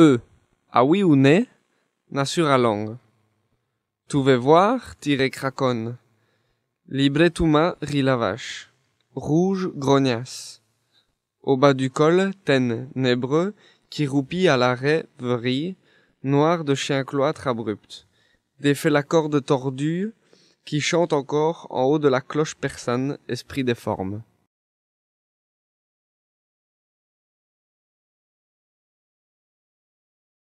E. Ah oui ou né à langue. Tu veux voir Tire cracon. Libre main, rit la vache. Rouge grognasse. Au bas du col, ten nébreux, qui roupit à l'arrêt, vrille, noir de chien cloître abrupt. Défait la corde tordue, qui chante encore en haut de la cloche persane, esprit des formes.